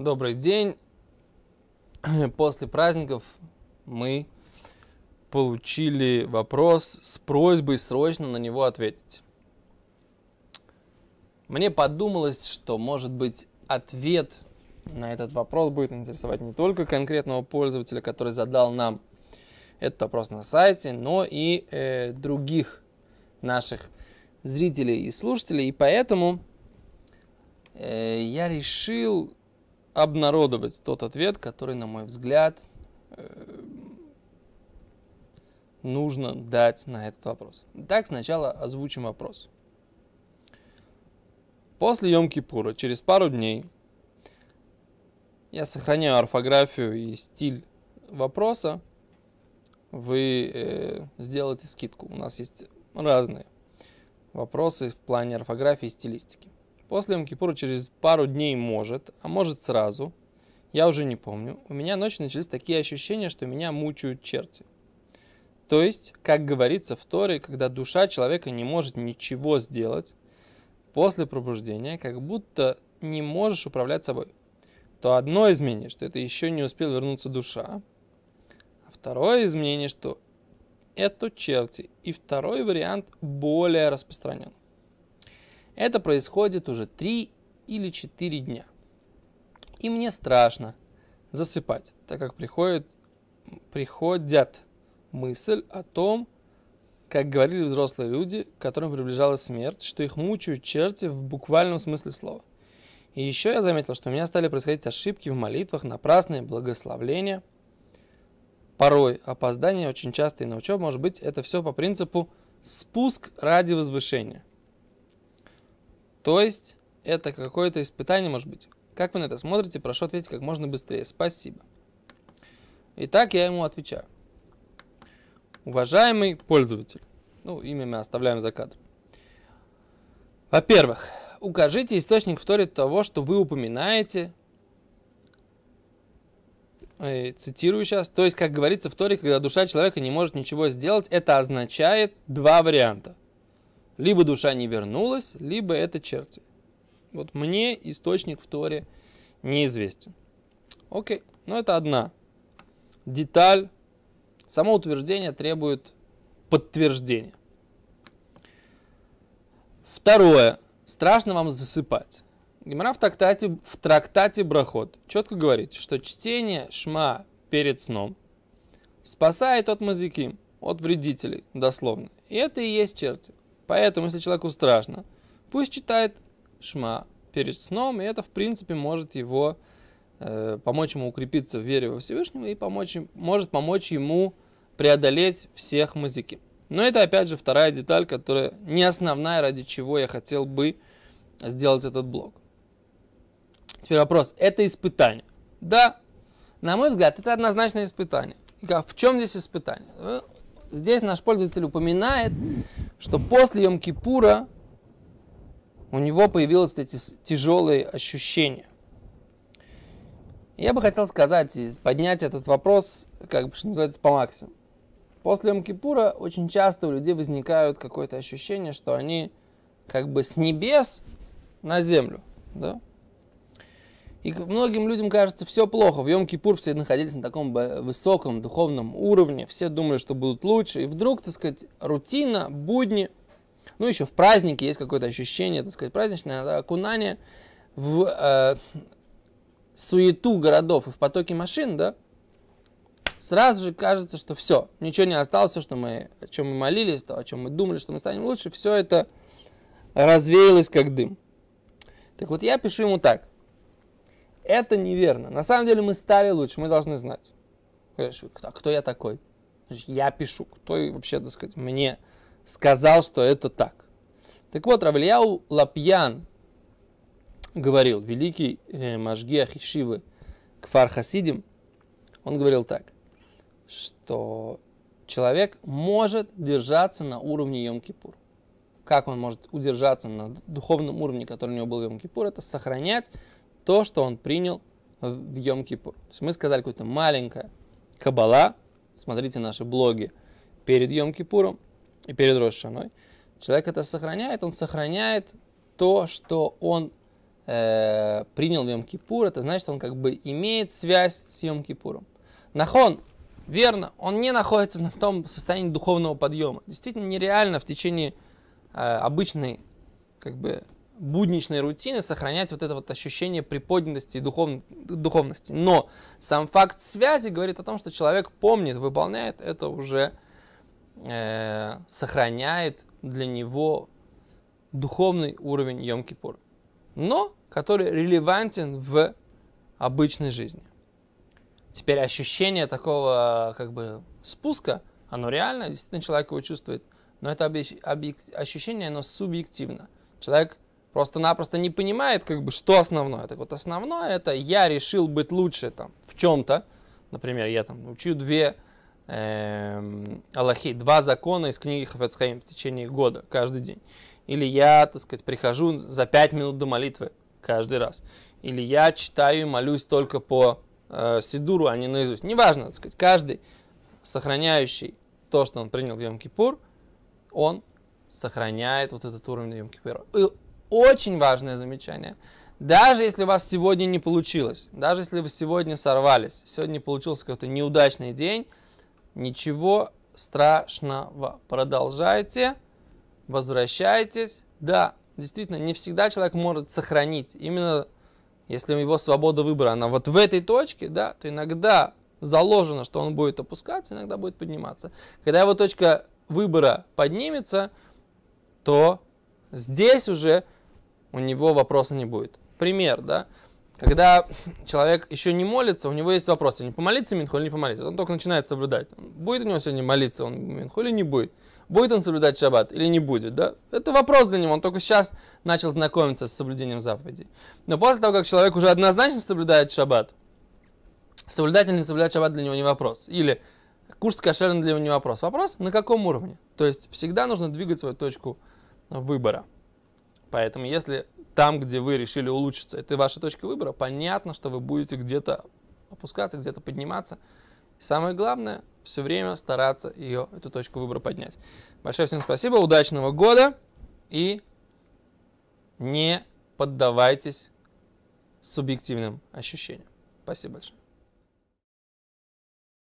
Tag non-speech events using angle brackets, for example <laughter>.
Добрый день. <clears throat> После праздников мы получили вопрос с просьбой срочно на него ответить. Мне подумалось, что, может быть, ответ на этот вопрос будет интересовать не только конкретного пользователя, который задал нам этот вопрос на сайте, но и э, других наших зрителей и слушателей. И поэтому э, я решил обнародовать тот ответ, который, на мой взгляд, э, нужно дать на этот вопрос. Так, сначала озвучим вопрос. После Йом-Кипура, через пару дней, я сохраняю орфографию и стиль вопроса. Вы э, сделаете скидку. У нас есть разные вопросы в плане орфографии и стилистики. После Амкипура через пару дней может, а может сразу, я уже не помню, у меня ночью начались такие ощущения, что меня мучают черти. То есть, как говорится в Торе, когда душа человека не может ничего сделать, после пробуждения как будто не можешь управлять собой, то одно изменение, что это еще не успел вернуться душа, а второе изменение, что это черти, и второй вариант более распространен. Это происходит уже 3 или 4 дня. И мне страшно засыпать, так как приходит, приходят мысль о том, как говорили взрослые люди, которым приближалась смерть, что их мучают черти в буквальном смысле слова. И еще я заметил, что у меня стали происходить ошибки в молитвах, напрасные благословления, порой опоздание очень часто и на учебу, может быть, это все по принципу спуск ради возвышения. То есть это какое-то испытание, может быть. Как вы на это смотрите? Прошу ответить как можно быстрее. Спасибо. Итак, я ему отвечаю. Уважаемый пользователь. Ну, имя мы оставляем за кадром. Во-первых, укажите источник в торе того, что вы упоминаете, э, цитирую сейчас, то есть, как говорится в Торе, когда душа человека не может ничего сделать, это означает два варианта. Либо душа не вернулась, либо это черти. Вот мне источник в Торе неизвестен. Окей, но это одна деталь. Само утверждение требует подтверждения. Второе. Страшно вам засыпать. Гимара в трактате, в трактате Брахот четко говорит, что чтение шма перед сном спасает от мазиким, от вредителей, дословно. И это и есть черти. Поэтому, если человеку страшно, пусть читает шма перед сном, и это, в принципе, может его э, помочь ему укрепиться в вере во Всевышнего и помочь, может помочь ему преодолеть всех мазики. Но это, опять же, вторая деталь, которая не основная, ради чего я хотел бы сделать этот блог. Теперь вопрос, это испытание? Да, на мой взгляд, это однозначное испытание. В чем здесь испытание? Э, здесь наш пользователь упоминает, что после Йом-Кипура у него появилось эти тяжелые ощущения. Я бы хотел сказать и поднять этот вопрос, как бы что называется, по максимуму. После Йом-Кипура очень часто у людей возникает какое-то ощущение, что они как бы с небес на землю. Да? И многим людям кажется, все плохо. В Йом-Кипур все находились на таком высоком духовном уровне, все думали, что будут лучше. И вдруг, так сказать, рутина, будни, ну еще в празднике есть какое-то ощущение, так сказать, праздничное окунание в э, суету городов и в потоке машин, да, сразу же кажется, что все, ничего не осталось, все, что мы, о чем мы молились, то, о чем мы думали, что мы станем лучше, все это развеялось как дым. Так вот, я пишу ему так. Это неверно. На самом деле мы стали лучше, мы должны знать. А кто я такой? Я пишу. Кто вообще, так сказать, мне сказал, что это так? Так вот, Равлияу Лапьян говорил, великий э, Машгиах Ишивы Кфар Хасидим, он говорил так, что человек может держаться на уровне Йом-Кипур. Как он может удержаться на духовном уровне, который у него был Йом-Кипур, это сохранять то, что он принял в Йом-Кипур. То есть мы сказали какую то маленькое кабала, смотрите наши блоги, перед йом и перед Рошаной. Человек это сохраняет, он сохраняет то, что он э, принял в Йом-Кипур, это значит, он как бы имеет связь с Йом-Кипуром. Нахон, верно, он не находится на том состоянии духовного подъема. Действительно нереально в течение э, обычной как бы будничной рутины сохранять вот это вот ощущение приподнятости и духов... духовности. Но сам факт связи говорит о том, что человек помнит, выполняет это уже, э, сохраняет для него духовный уровень Йом-Кипур, но который релевантен в обычной жизни. Теперь ощущение такого как бы спуска, оно реально, действительно человек его чувствует, но это объ ощущение, оно субъективно. Человек – просто-напросто не понимает, как бы, что основное. Так вот, основное это я решил быть лучше там в чем-то. Например, я там учу две эм, Аллахи, два закона из книги Хафецхаим в течение года, каждый день. Или я, так сказать, прихожу за пять минут до молитвы каждый раз. Или я читаю и молюсь только по э, Сидуру, а не наизусть. Неважно, так сказать, каждый, сохраняющий то, что он принял в Йом-Кипур, он сохраняет вот этот уровень Йом-Кипура. Очень важное замечание. Даже если у вас сегодня не получилось, даже если вы сегодня сорвались, сегодня получился какой-то неудачный день, ничего страшного. Продолжайте, возвращайтесь. Да, действительно, не всегда человек может сохранить. Именно если его свобода выбора, она вот в этой точке, да, то иногда заложено, что он будет опускаться, иногда будет подниматься. Когда его точка выбора поднимется, то здесь уже у него вопроса не будет. Пример, да? Когда человек еще не молится, у него есть вопросы. А не помолиться Минху или не помолиться? Он только начинает соблюдать. Будет у него сегодня молиться он Минху или не будет? Будет он соблюдать шаббат или не будет? Да? Это вопрос для него. Он только сейчас начал знакомиться с соблюдением заповедей. Но после того, как человек уже однозначно соблюдает шаббат, соблюдать или не соблюдать шаббат для него не вопрос. Или кушать кошерно для него не вопрос. Вопрос, на каком уровне? То есть всегда нужно двигать свою точку выбора. Поэтому если там, где вы решили улучшиться, это ваша точка выбора, понятно, что вы будете где-то опускаться, где-то подниматься. И самое главное, все время стараться ее, эту точку выбора поднять. Большое всем спасибо, удачного года и не поддавайтесь субъективным ощущениям. Спасибо большое.